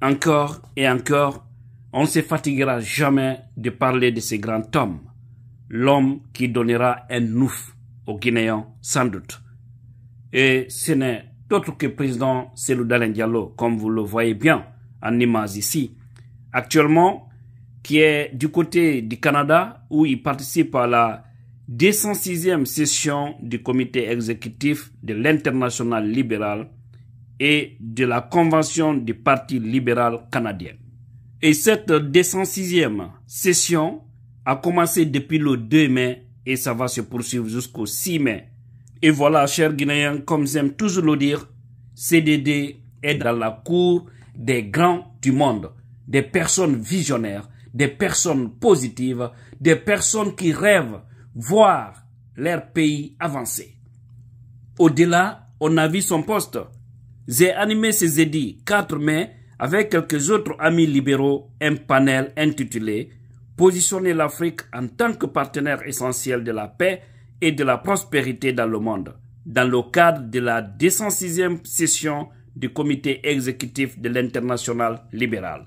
Encore et encore, on ne se fatiguera jamais de parler de ce grand homme, l'homme qui donnera un ouf aux Guinéens, sans doute. Et ce n'est d'autre que président Selou Diallo, comme vous le voyez bien en image ici, actuellement, qui est du côté du Canada, où il participe à la 206e session du comité exécutif de l'international libéral et de la Convention du Parti libéral canadien. Et cette 206e session a commencé depuis le 2 mai et ça va se poursuivre jusqu'au 6 mai. Et voilà, chers Guinéens, comme j'aime toujours le dire, CDD est dans la cour des grands du monde, des personnes visionnaires, des personnes positives, des personnes qui rêvent voir leur pays avancer. Au-delà, on a vu son poste j'ai animé ces édits 4 mai avec quelques autres amis libéraux un panel intitulé Positionner l'Afrique en tant que partenaire essentiel de la paix et de la prospérité dans le monde, dans le cadre de la 206e session du comité exécutif de l'international libéral.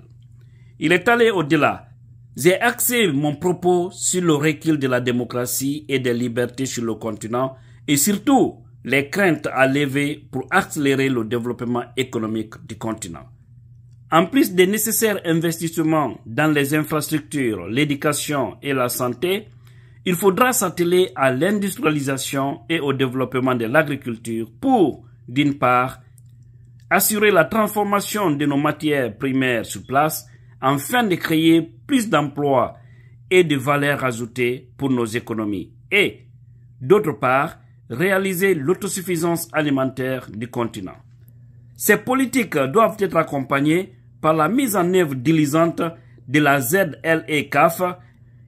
Il est allé au-delà. J'ai axé mon propos sur le recul de la démocratie et des libertés sur le continent et surtout les craintes à lever pour accélérer le développement économique du continent. En plus des nécessaires investissements dans les infrastructures, l'éducation et la santé, il faudra s'atteler à l'industrialisation et au développement de l'agriculture pour, d'une part, assurer la transformation de nos matières primaires sur place afin de créer plus d'emplois et de valeurs ajoutées pour nos économies et, d'autre part, réaliser l'autosuffisance alimentaire du continent. Ces politiques doivent être accompagnées par la mise en œuvre diligente de la ZLECAF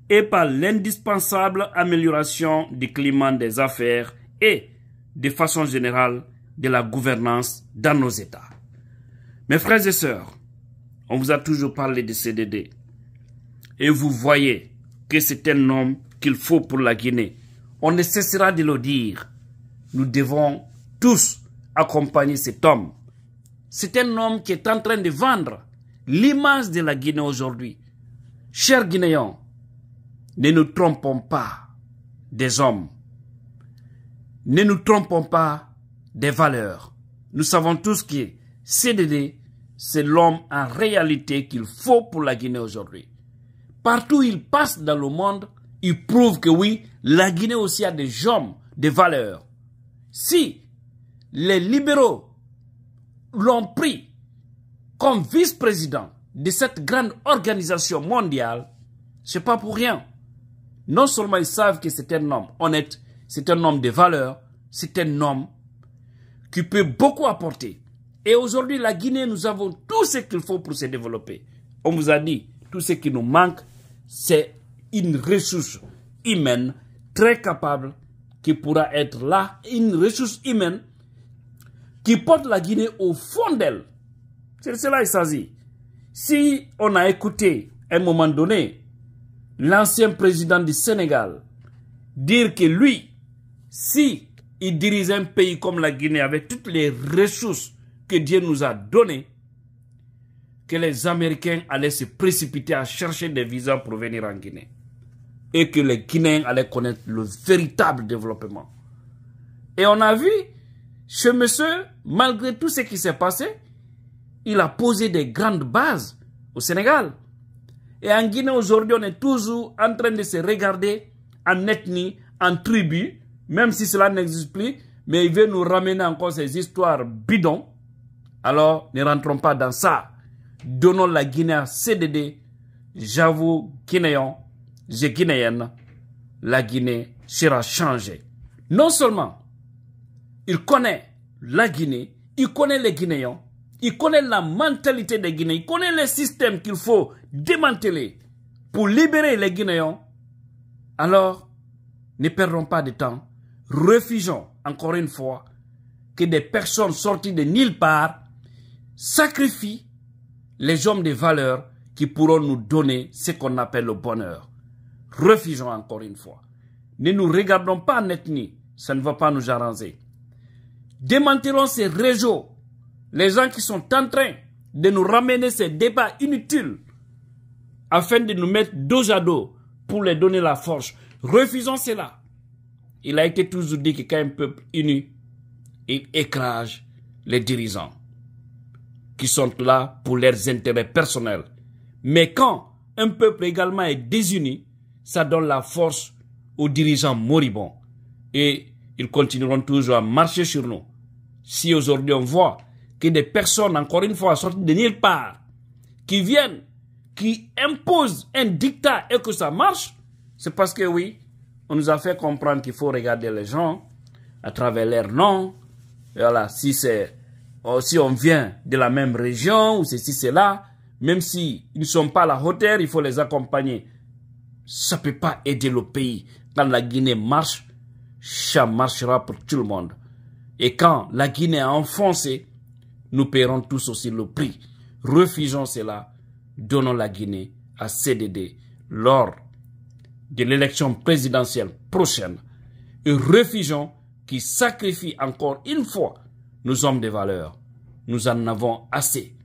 et par l'indispensable amélioration du climat des affaires et, de façon générale, de la gouvernance dans nos États. Mes frères et sœurs, on vous a toujours parlé de CDD. Et vous voyez que c'est un homme qu'il faut pour la Guinée. On ne cessera de le dire nous devons tous accompagner cet homme. C'est un homme qui est en train de vendre l'image de la Guinée aujourd'hui. Chers Guinéens, ne nous trompons pas des hommes. Ne nous trompons pas des valeurs. Nous savons tous que CDD, c'est l'homme en réalité qu'il faut pour la Guinée aujourd'hui. Partout où il passe dans le monde, il prouve que oui, la Guinée aussi a des hommes, des valeurs si les libéraux l'ont pris comme vice-président de cette grande organisation mondiale, ce n'est pas pour rien. Non seulement ils savent que c'est un homme honnête, c'est un homme de valeur, c'est un homme qui peut beaucoup apporter. Et aujourd'hui, la Guinée, nous avons tout ce qu'il faut pour se développer. On vous a dit, tout ce qui nous manque, c'est une ressource humaine très capable qui pourra être là, une ressource humaine qui porte la Guinée au fond d'elle. C'est cela qu'il s'agit. Si on a écouté à un moment donné l'ancien président du Sénégal dire que lui, si il dirige un pays comme la Guinée avec toutes les ressources que Dieu nous a données, que les Américains allaient se précipiter à chercher des visas pour venir en Guinée et que les Guinéens allaient connaître le véritable développement. Et on a vu, ce monsieur, malgré tout ce qui s'est passé, il a posé des grandes bases au Sénégal. Et en Guinée, aujourd'hui, on est toujours en train de se regarder en ethnie, en tribu, même si cela n'existe plus, mais il veut nous ramener encore ces histoires bidons. Alors, ne rentrons pas dans ça. Donnons la Guinée à CDD. J'avoue, Guinéens, et guinéennes, la Guinée sera changée. Non seulement il connaît la Guinée, il connaît les Guinéens, il connaît la mentalité des Guinéens, il connaît les systèmes qu'il faut démanteler pour libérer les Guinéens. Alors, ne perdons pas de temps, refusons encore une fois que des personnes sorties de nulle part sacrifient les hommes de valeur qui pourront nous donner ce qu'on appelle le bonheur refusons encore une fois. Ne nous regardons pas en ethnie, ça ne va pas nous arranger. Démantelons ces réseaux, les gens qui sont en train de nous ramener ces débats inutiles afin de nous mettre dos à dos pour les donner la force. Refusons cela. Il a été toujours dit que quand un peuple uni, il écrase les dirigeants qui sont là pour leurs intérêts personnels. Mais quand un peuple également est désuni, ça donne la force aux dirigeants moribonds. Et ils continueront toujours à marcher sur nous. Si aujourd'hui on voit que des personnes, encore une fois, sortent de nulle part, qui viennent, qui imposent un dictat et que ça marche, c'est parce que oui, on nous a fait comprendre qu'il faut regarder les gens à travers leur nom. Voilà, si c'est oh, si on vient de la même région ou ceci, là, même s'ils si ne sont pas à la hauteur, il faut les accompagner ça ne peut pas aider le pays. Quand la Guinée marche, ça marchera pour tout le monde. Et quand la Guinée a enfoncé, nous paierons tous aussi le prix. Refusons cela, donnons la Guinée à CDD lors de l'élection présidentielle prochaine et refusons qui sacrifie encore une fois nos hommes de valeur. Nous en avons assez,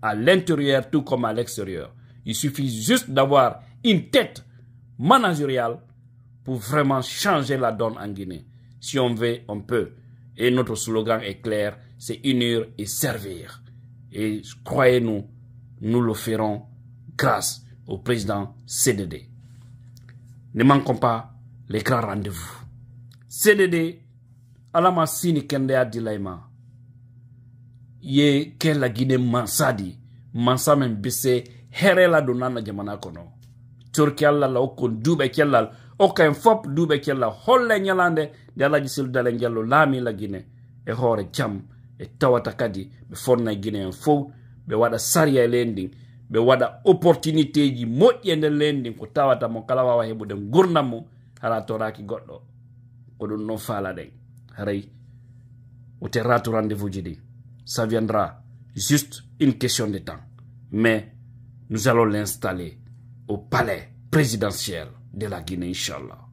à l'intérieur tout comme à l'extérieur. Il suffit juste d'avoir une tête managériale pour vraiment changer la donne en Guinée. Si on veut, on peut. Et notre slogan est clair, c'est unir et servir. Et croyez-nous, nous le ferons grâce au président CDD. Ne manquons pas les rendez-vous. CDD, alama sini kende ya dilaima. Ye ke la Guinée mansadi, mansa même bise, la donana jamana kono. torki allah allah hokkon duuɓe kellal hokka hen fop duuɓe kellal holle ñalande nde alaji sildal e jallo laamila guine e hoore jam e tawata kadi ɓe fonnay e guine hen fo ɓe waɗa sariya e lendin ɓe waɗa opportunité ji moƴƴi e nder lendin ko tawata mo kala wawa heɓude gurdam mo hara toraki goɗɗo ko ɗum ɗon faala ɗen haray o terratu rendez-vous ji ɗin ça viendra juste une question de temps mais nous allons l'installer au palais présidentiel de la Guinée, Inch'Allah.